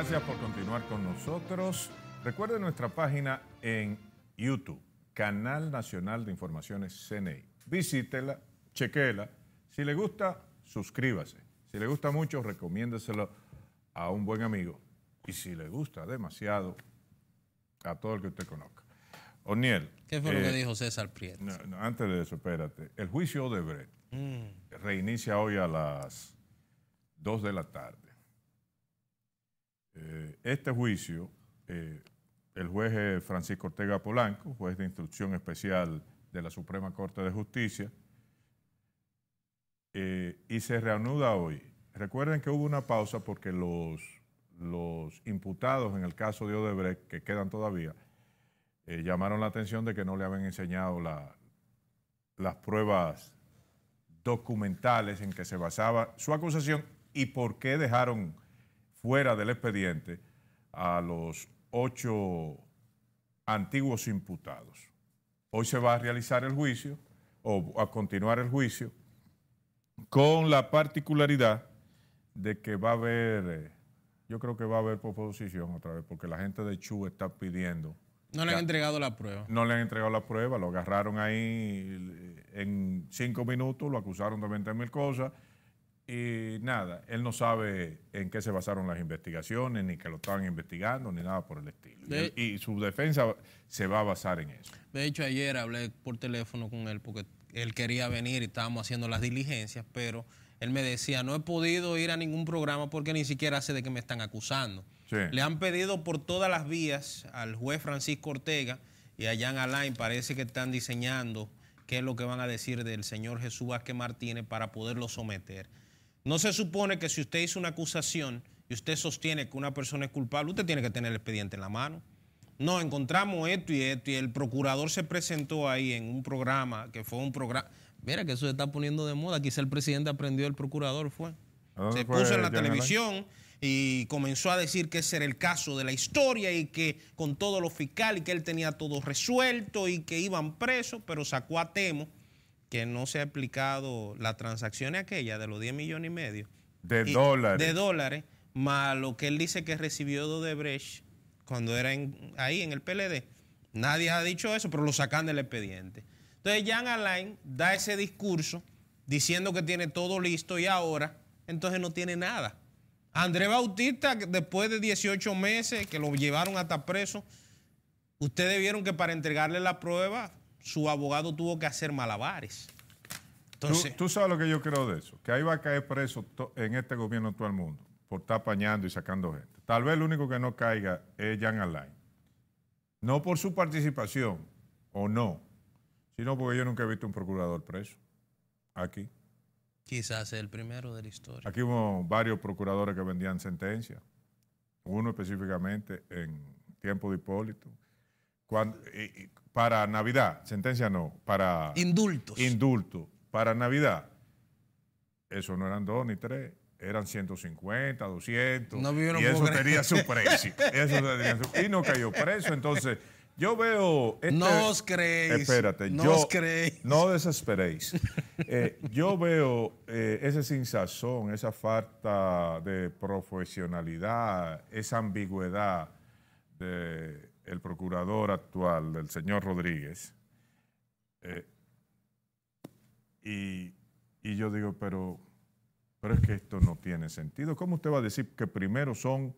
Gracias por continuar con nosotros. recuerde nuestra página en YouTube, Canal Nacional de Informaciones CNI. Visítela, chequela. Si le gusta, suscríbase. Si le gusta mucho, recomiéndeselo a un buen amigo. Y si le gusta demasiado, a todo el que usted conozca. Oniel. ¿Qué fue lo que eh, dijo César Prieto? antes de eso, espérate. El juicio de Brett mm. reinicia hoy a las 2 de la tarde. Eh, este juicio, eh, el juez Francisco Ortega Polanco, juez de instrucción especial de la Suprema Corte de Justicia, eh, y se reanuda hoy. Recuerden que hubo una pausa porque los, los imputados en el caso de Odebrecht, que quedan todavía, llamaron la atención de que no le habían enseñado las pruebas documentales en que se basaba su acusación y por qué dejaron fuera del expediente a los ocho antiguos imputados. Hoy se va a realizar el juicio o a continuar el juicio con la particularidad de que va a haber, eh, yo creo que va a haber proposición otra vez, porque la gente de Chu está pidiendo. No le han entregado la prueba. No le han entregado la prueba, lo agarraron ahí eh, en cinco minutos, lo acusaron de 20 mil cosas y nada, él no sabe en qué se basaron las investigaciones, ni que lo estaban investigando, ni nada por el estilo. y, su defensa se va a basar en eso. De hecho, ayer hablé por teléfono con él porque él quería venir y estábamos haciendo las diligencias, pero él me decía, no he podido ir a ningún programa porque ni siquiera sé de qué me están acusando. Le han pedido por todas las vías al juez Francisco Ortega y a Jan Alain, parece que están diseñando qué es lo que van a decir del señor Jesús Vázquez Martínez para poderlo someter. No se supone que si usted hizo una acusación y usted sostiene que una persona es culpable, usted tiene que tener el expediente en la mano. No, encontramos esto y esto y el procurador se presentó ahí en un programa que fue un programa... Mira que eso se está poniendo de moda. Quizá el presidente aprendió el procurador, fue. Ah, se puso en la televisión y comenzó a decir que ese era el caso de la historia y que con todo lo fiscal y que él tenía todo resuelto y que iban presos, pero sacó a Temo que no se ha aplicado la transacción aquella de los 10 millones y medio. De dólares. De dólares, más lo que él dice que recibió de Odebrecht cuando era ahí en el PLD. Nadie ha dicho eso, pero lo sacan del expediente. Entonces Jan Alain da ese discurso diciendo que tiene todo listo y ahora entonces no tiene nada. Andrés Bautista, después de 18 meses que lo llevaron hasta preso, ustedes vieron que para entregarle la prueba su abogado tuvo que hacer malabares. ¿Tú, sabes lo que yo creo de eso, que ahí va a caer preso en este gobierno todo el mundo por estar apañando y sacando gente. Tal vez el único que no caiga es Jan Alain. No por su participación o no, sino porque yo nunca he visto un procurador preso aquí. Quizás el primero de la historia. Aquí hubo varios procuradores que vendían sentencia, uno específicamente en tiempo de Hipólito. Cuando, para Navidad, sentencia no, para... Indultos. Indulto, para Navidad. Eso no eran dos ni tres, eran 150, 200. No, y eso tenía su precio. eso tenía su, y no cayó preso, entonces... Yo veo. Este no os creéis. Espérate, no os creéis. No desesperéis. Eh, yo veo eh, ese sinsazón, esa falta de profesionalidad, esa ambigüedad de, el procurador actual, el señor Rodríguez, eh, y, yo digo, pero, pero es que esto no tiene sentido. ¿Cómo usted va a decir que primero son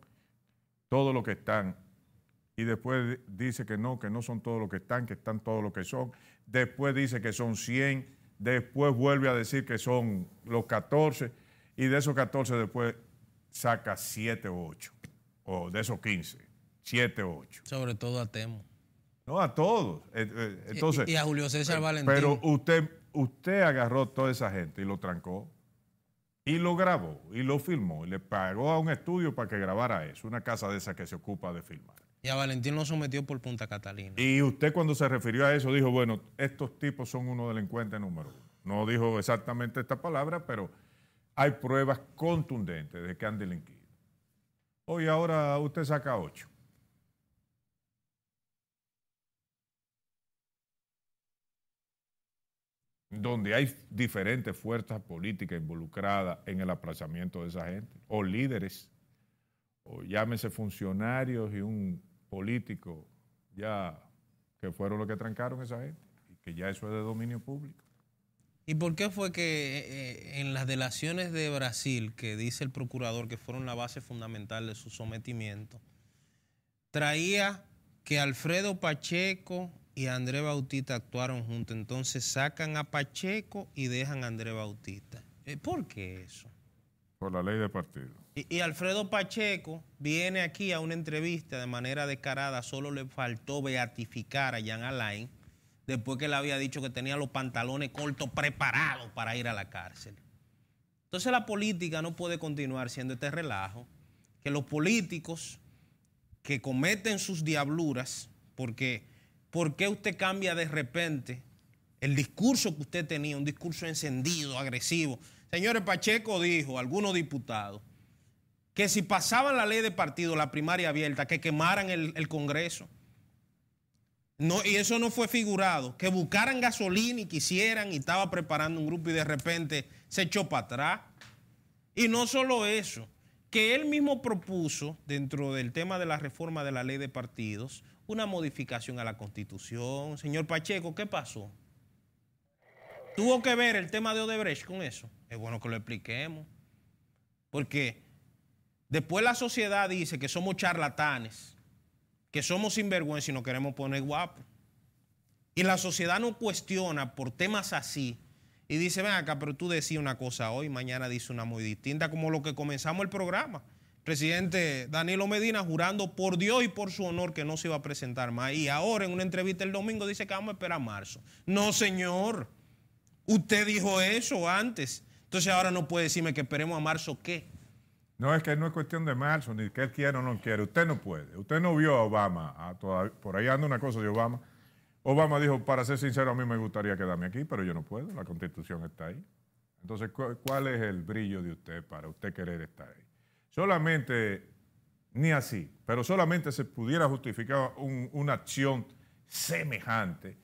todos los que están y después dice que no, que no son todos los que están, que están todos los que son? Después dice que son 100, después vuelve a decir que son los 14 y de esos 14 después saca 7 o 8 o de esos 15. 7 o 8. Sobre todo a Temo. No, a todos. E, e, entonces, y, a Julio César Valentín. Pero usted, usted agarró toda esa gente y lo trancó. Y lo grabó y lo filmó y le pagó a un estudio para que grabara eso, una casa de esa que se ocupa de filmar. Y a Valentín lo sometió por Punta Catalina. Y usted cuando se refirió a eso dijo, bueno, estos tipos son unos delincuentes número uno. No dijo exactamente esta palabra, pero hay pruebas contundentes de que han delinquido. Hoy ahora usted saca ocho. donde hay diferentes fuerzas políticas involucradas en el aplazamiento de esa gente, o líderes, o llámese funcionarios y un político ya que fueron los que trancaron a esa gente, y que ya eso es de dominio público. ¿Y por qué fue que eh, en las delaciones de Brasil, que dice el procurador que fueron la base fundamental de su sometimiento, traía que Alfredo Pacheco y André Bautista actuaron juntos. Entonces sacan a Pacheco y dejan a André Bautista. Eh, ¿Por qué eso? Por la ley de partido. Y, Alfredo Pacheco viene aquí a una entrevista de manera descarada, solo le faltó beatificar a Jan Alain después que le había dicho que tenía los pantalones cortos preparados para ir a la cárcel. Entonces la política no puede continuar siendo este relajo, que los políticos que cometen sus diabluras, porque ¿por qué usted cambia de repente el discurso que usted tenía, un discurso encendido, agresivo? Señores, Pacheco dijo, algunos diputados, que si pasaban la ley de partido, la primaria abierta, que quemaran el, Congreso. No, y eso no fue figurado, que buscaran gasolina y quisieran y estaba preparando un grupo y de repente se echó para atrás. Y no solo eso, que él mismo propuso dentro del tema de la reforma de la ley de partidos, una modificación a la Constitución. Señor Pacheco, ¿qué pasó? ¿Tuvo que ver el tema de Odebrecht con eso? Es bueno que lo expliquemos. Porque después la sociedad dice que somos charlatanes, que somos sinvergüenza y no queremos poner guapo Y la sociedad nos cuestiona por temas así. Y dice, ven acá, pero tú decías una cosa hoy, mañana dice una muy distinta, como lo que comenzamos el programa presidente Danilo Medina jurando por Dios y por su honor que no se iba a presentar más. Y ahora en una entrevista el domingo dice que vamos a esperar a marzo. No, señor. Usted dijo eso antes. Entonces ahora no puede decirme que esperemos a marzo qué. No, es que no es cuestión de marzo, ni que él quiera o no quiere. Usted no puede. Usted no vio a Obama. por ahí anda una cosa de Obama. Obama dijo, para ser sincero, a mí me gustaría quedarme aquí, pero yo no puedo. La constitución está ahí. Entonces, ¿cuál es el brillo de usted para usted querer estar ahí? Solamente, ni así, pero solamente se pudiera justificar una acción semejante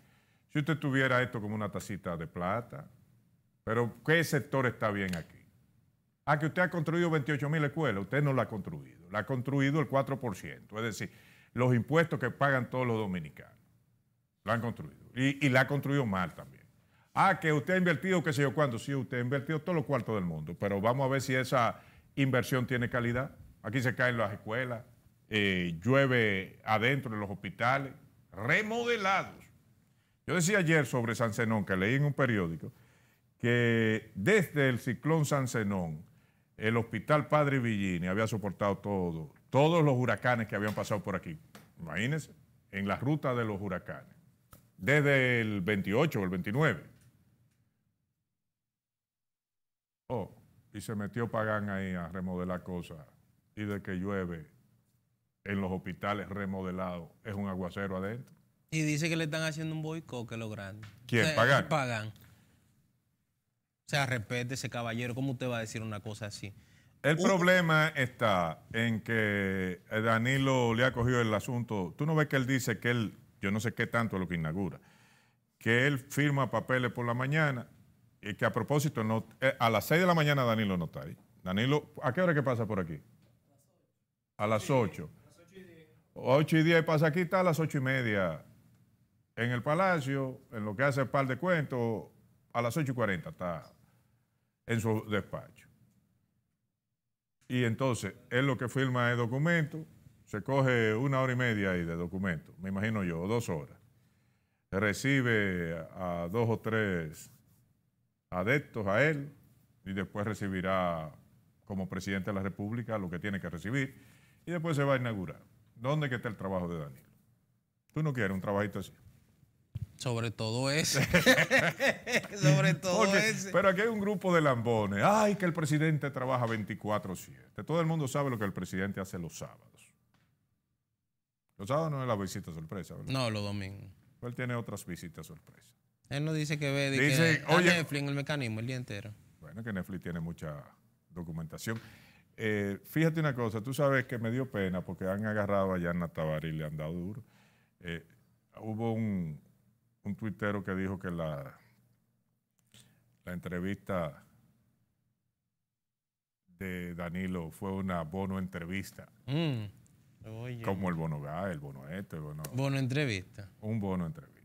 si usted tuviera esto como una tacita de plata. Pero ¿qué sector está bien aquí? Ah, que usted ha construido 28 mil escuelas, usted no la ha construido, la ha construido el 4%, es decir, los impuestos que pagan todos los dominicanos. La han construido. Y, y la ha construido mal también. Ah, que usted ha invertido, qué sé yo cuándo. Sí, usted ha invertido todos los cuartos del mundo, pero vamos a ver si esa inversión tiene calidad. Aquí se caen las escuelas, eh, llueve adentro de los hospitales, remodelados. Yo decía ayer sobre San Senón, que leí en un periódico, que desde el ciclón San Senón, el hospital Padre Villini había soportado todo, todos los huracanes que habían pasado por aquí. Imagínense, en la ruta de los huracanes, desde el 28 o el 29. Oh, y se metió Pagán ahí a remodelar cosas. Y de que llueve en los hospitales remodelados, es un aguacero adentro. Y dice que le están haciendo un boicot que lo grande. ¿Quién? pagan Pagán. O sea, respete ese caballero. ¿Cómo usted va a decir una cosa así? El problema está en que eh, Danilo le ha cogido el asunto. Tú no ves que él dice que él, yo no sé qué tanto es lo que inaugura, que él firma papeles por la mañana, y eh, que a propósito, no, eh, a las 6 de la mañana Danilo no está ahí. Danilo, ¿a qué hora que pasa por aquí? A las 8. 8 y 10 pasa aquí, está a las 8 y media en el Palacio, en lo que hace el par de cuentos, a las 8 y 40 está en su despacho. Y entonces, él lo que firma es documento, se coge una hora y media ahí de documento, me imagino yo, dos horas. Recibe a dos o tres adeptos a él y después recibirá como presidente de la República lo que tiene que recibir y después se va a inaugurar. ¿Dónde que está el trabajo de Danilo? Tú no quieres un trabajito así. Sobre todo ese. Sobre todo ese. Pero aquí hay un grupo de lambones. Ay, que el presidente trabaja 24-7. Todo el mundo sabe lo que el presidente hace los sábados. Los sábados no es la visita sorpresa, ¿verdad? No, los domingos. Él tiene otras visitas sorpresas. Él no dice que ve Netflix en el mecanismo el día entero. Bueno, que Netflix tiene mucha documentación. Eh, fíjate una cosa, tú sabes que me dio pena porque han agarrado a Yana Tabar y le han dado duro. Eh, hubo un, un tuitero que dijo que la, la entrevista de Danilo fue una bono entrevista. Mm. Como el bono GAY, el bono este, el bono. Bono entrevista. Un bono entrevista.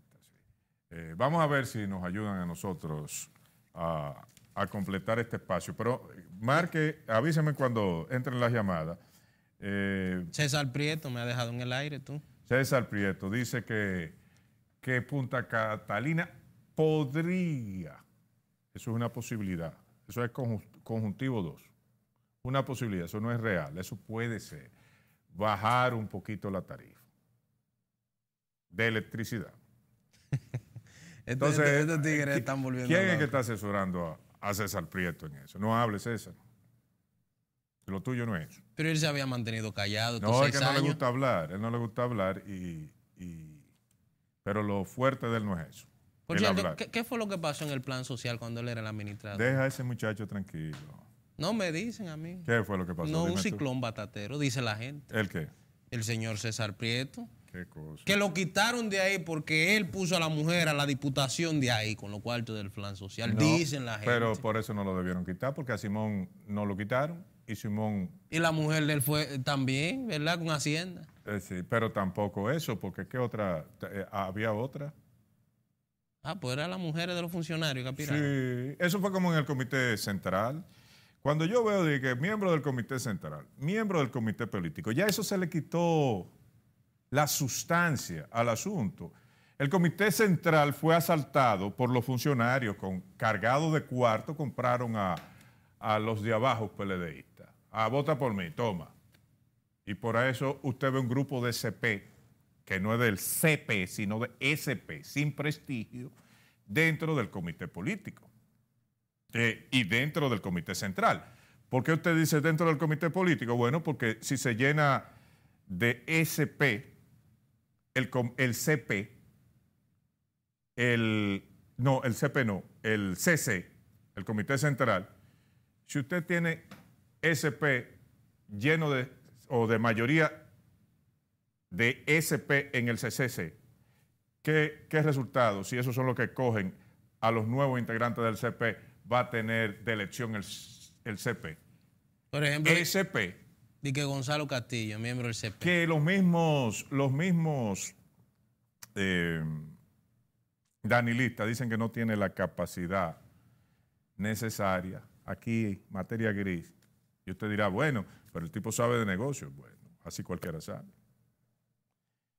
Eh, vamos a ver si nos ayudan a nosotros a, completar este espacio. Pero marque, avísame cuando entren las llamadas. Eh, César Prieto me ha dejado en el aire tú. César Prieto dice que, que Punta Catalina podría, eso es una posibilidad, eso es conjuntivo 2, una posibilidad, eso no es real, eso puede ser, bajar un poquito la tarifa de electricidad. Entonces, están volviendo. ¿Quién es que está asesorando a, César Prieto en eso? No hable, César. Lo tuyo no es eso. Pero él se había mantenido callado. no, es que no le gusta hablar. Él no le gusta hablar y, pero lo fuerte de él no es eso. Por ¿qué, fue lo que pasó en el plan social cuando él era el administrador? Deja a ese muchacho tranquilo. No me dicen a mí. ¿Qué fue lo que pasó? No, un ciclón batatero, dice la gente. ¿El qué? El señor César Prieto. Que lo quitaron de ahí porque él puso a la mujer a la diputación de ahí con los cuartos del plan social. dicen la gente. Pero por eso no lo debieron quitar, porque a Simón no lo quitaron y Simón. Y la mujer de él fue también, ¿verdad? Con Hacienda. Eh, sí, pero tampoco eso, porque ¿qué otra? Eh, había otra. Ah, pues eran las mujeres de los funcionarios Sí, eso fue como en el comité central. Cuando yo veo dije que miembro del comité central, miembro del comité político, ya eso se le quitó la sustancia al asunto. El comité central fue asaltado por los funcionarios con, cargados de cuarto, compraron a, los de abajo PLDistas. Ah, vota por mí, toma. Y por eso usted ve un grupo de CP, que no es del CP, sino de SP, sin prestigio, dentro del comité político eh, y dentro del comité central. ¿Por qué usted dice dentro del comité político? Bueno, porque si se llena de SP, el, CP, el, no, el CP no, el CC, el Comité Central, si usted tiene SP lleno de, o de mayoría de SP en el CCC, ¿qué, qué resultados, si esos son los que cogen a los nuevos integrantes del CP, va a tener de elección el, el CP? Por ejemplo, e SP de que Gonzalo Castillo, miembro del CP. Que los mismos, los mismos eh, danilistas dicen que no tiene la capacidad necesaria aquí, materia gris. Y usted dirá, bueno, pero el tipo sabe de negocios. Bueno, así cualquiera sabe.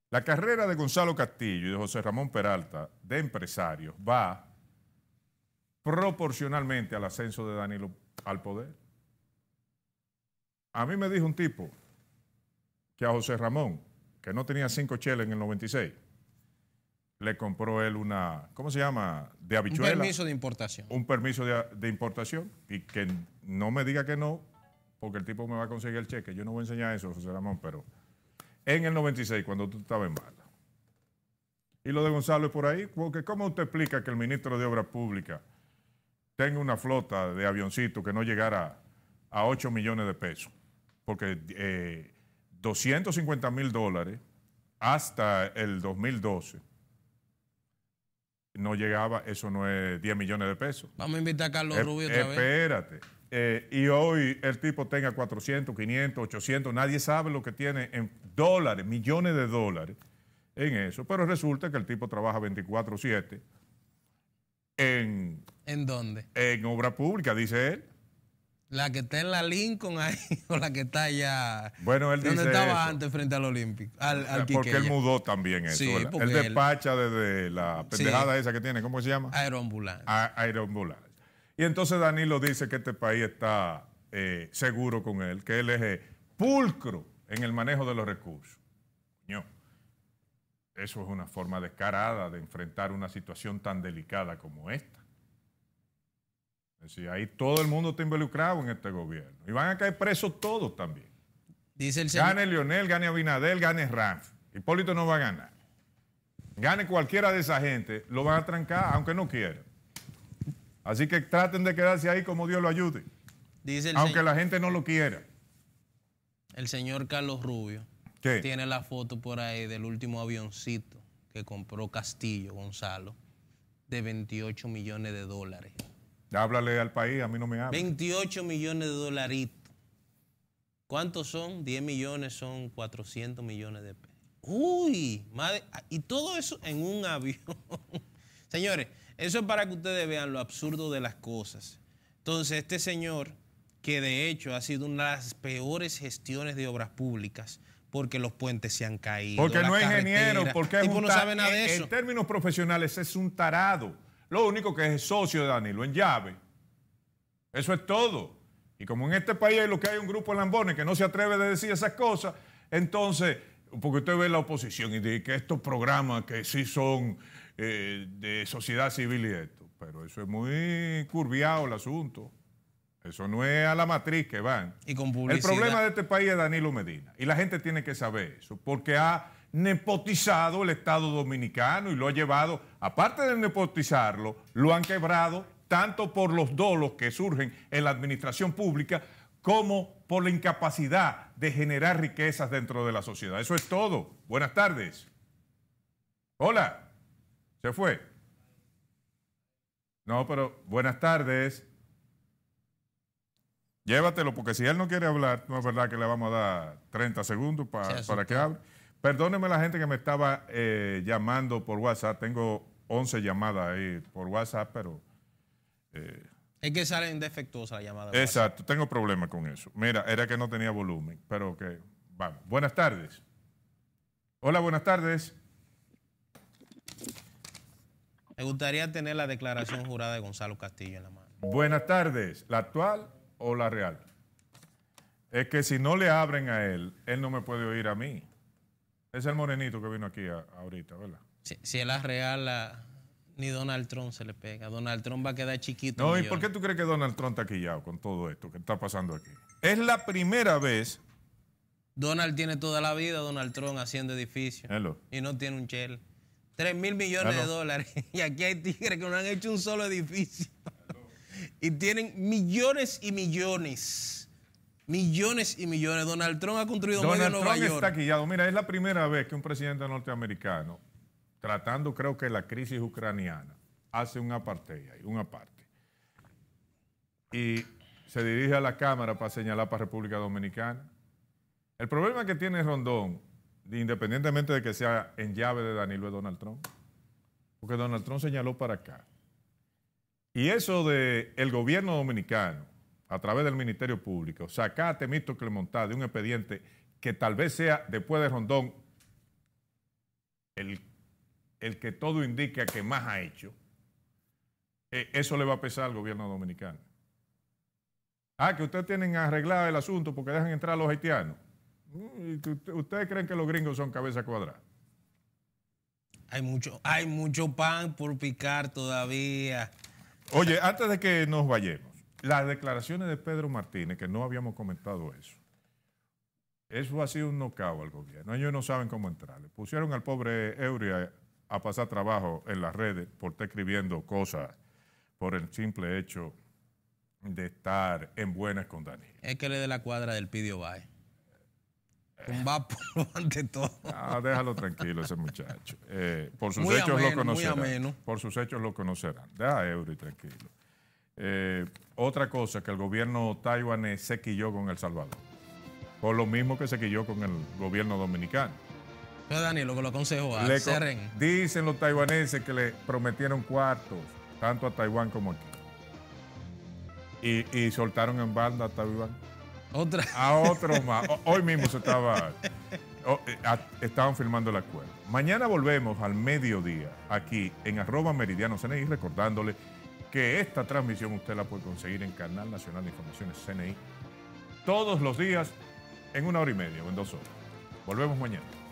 La carrera de Gonzalo Castillo y de José Ramón Peralta de empresarios va proporcionalmente al ascenso de Danilo al poder. A mí me dijo un tipo que a José Ramón, que no tenía cinco cheles en el 96, le compró él una, ¿cómo se llama? De habichuela. Un permiso de importación. Un permiso de, importación. Y que no me diga que no, porque el tipo me va a conseguir el cheque. Yo no voy a enseñar eso, José Ramón, pero en el 96, cuando tú estabas en bala. Y lo de Gonzalo es por ahí, porque ¿cómo usted explica que el ministro de Obras Públicas tenga una flota de avioncitos que no llegara a 8 millones de pesos? porque 250 eh, mil dólares hasta el 2012 no llegaba, eso no es 10 millones de pesos. Vamos a invitar a Carlos eh, Rubio otra espérate. vez. Espérate. Eh, y hoy el tipo tenga 400, 500, 800, nadie sabe lo que tiene en dólares, millones de dólares en eso. Pero resulta que el tipo trabaja 24-7 en... ¿En dónde? En obra pública, dice él. La que está en la Lincoln ahí o la que está allá. Bueno, estaba antes frente al Olímpico? Al, porque él mudó también eso. él, despacha desde la pendejada esa que tiene, ¿cómo se llama? Aeroambulancia. Aeroambulancia. Y entonces Danilo dice que este país está eh, seguro con él, que él es eh, pulcro en el manejo de los recursos. Eso es una forma descarada de enfrentar una situación tan delicada como esta si ahí todo el mundo está involucrado en este gobierno. Y van a caer presos todos también. Dice el señor. Gane Lionel, gane Abinadel, gane Ramf. Hipólito no va a ganar. Gane cualquiera de esa gente, lo van a trancar, aunque no quieran. Así que traten de quedarse ahí como Dios lo ayude. aunque la gente no lo quiera. El señor Carlos Rubio tiene la foto por ahí del último avioncito que compró Castillo Gonzalo de 28 millones de dólares. Háblale al país, a mí no me habla. 28 millones de dolaritos. ¿Cuántos son? 10 millones son 400 millones de pesos. Uy, madre, y todo eso en un avión. Señores, eso es para que ustedes vean lo absurdo de las cosas. Entonces, este señor, que de hecho ha sido una de las peores gestiones de obras públicas, porque los puentes se han caído. Porque no es ingeniero, porque En términos profesionales es un tarado. Lo único que es socio de Danilo en llave. Eso es todo. Y como en este país hay lo que hay un grupo de lambones que no se atreve a decir esas cosas, entonces, porque usted ve la oposición y dice que estos programas que sí son eh, de sociedad civil y esto, pero eso es muy curviado el asunto. Eso no es a la matriz que van. Y con publicidad. El problema de este país es Danilo Medina. Y la gente tiene que saber eso, porque ha nepotizado el Estado dominicano y lo ha llevado, aparte de nepotizarlo, lo han quebrado tanto por los dolos que surgen en la administración pública como por la incapacidad de generar riquezas dentro de la sociedad. Eso es todo. Buenas tardes. Hola. Se fue. No, pero buenas tardes. Llévatelo, porque si él no quiere hablar, no es verdad que le vamos a dar 30 segundos para que hable. Perdóneme la gente que me estaba eh, llamando por WhatsApp. Tengo 11 llamadas ahí por WhatsApp, pero... Eh, es que salen defectuosas las llamadas. Exacto, tengo problemas con eso. Mira, era que no tenía volumen, pero que... Buenas tardes. Hola, buenas tardes. Me gustaría tener la declaración jurada de Gonzalo Castillo en la mano. Buenas tardes. ¿La actual o la real? Es que si no le abren a él, él no me puede oír a mí. Es el morenito que vino aquí ahorita, ¿verdad? Si, es la real, ni Donald Trump se le pega. Donald Trump va a quedar chiquito. No, ¿y por qué tú crees que Donald Trump está quillado con todo esto que está pasando aquí? Es la primera vez. Donald tiene toda la vida, Donald Trump haciendo edificios. Y no tiene un chel. tres mil millones de dólares. Y aquí hay tigres que no han hecho un solo edificio. y tienen millones y millones. Millones y millones. Donald Trump ha construido Donald Nueva York. Mira, es la primera vez que un presidente norteamericano, tratando creo que la crisis ucraniana, hace un apartheid, un aparte. Y se dirige a la Cámara para señalar para República Dominicana. El problema que tiene Rondón, independientemente de que sea en llave de Danilo, y Donald Trump. Porque Donald Trump señaló para acá. Y eso del el gobierno dominicano, a través del Ministerio Público, sacá a Temito Clemontá de un expediente que tal vez sea, después de Rondón, el, que todo indica que más ha hecho, eh, eso le va a pesar al gobierno dominicano. Ah, que ustedes tienen arreglado el asunto porque dejan entrar a los haitianos. Mm, ¿Ustedes creen que los gringos son cabeza cuadrada? Hay mucho, hay mucho pan por picar todavía. Oye, antes de que nos vayamos, las declaraciones de Pedro Martínez, que no habíamos comentado eso, eso ha sido un nocao al gobierno. Ellos no saben cómo entrarle. Pusieron al pobre Eury a pasar trabajo en las redes por estar escribiendo cosas por el simple hecho de estar en buenas con Daniel. Es que le dé la cuadra del Pidio va Un vapo ante todo. Ah, déjalo tranquilo ese muchacho. Eh, por sus hechos lo conocerán. Por sus hechos lo conocerán. Deja a Eury tranquilo. Eh, otra cosa que el gobierno taiwanés se quilló con El Salvador. Por lo mismo que se quilló con el gobierno dominicano. Pero Daniel, lo que lo aconsejo Dicen los taiwaneses que le prometieron cuartos, tanto a Taiwán como aquí. Y, soltaron en banda a Taiwán. Otra. A otros más. Hoy mismo se estaba. Eh, estaban firmando el acuerdo. Mañana volvemos al mediodía aquí en arroba meridiano CNI recordándole que esta transmisión usted la puede conseguir en Canal Nacional de Informaciones CNI todos los días en una hora y media o en dos horas. Volvemos mañana.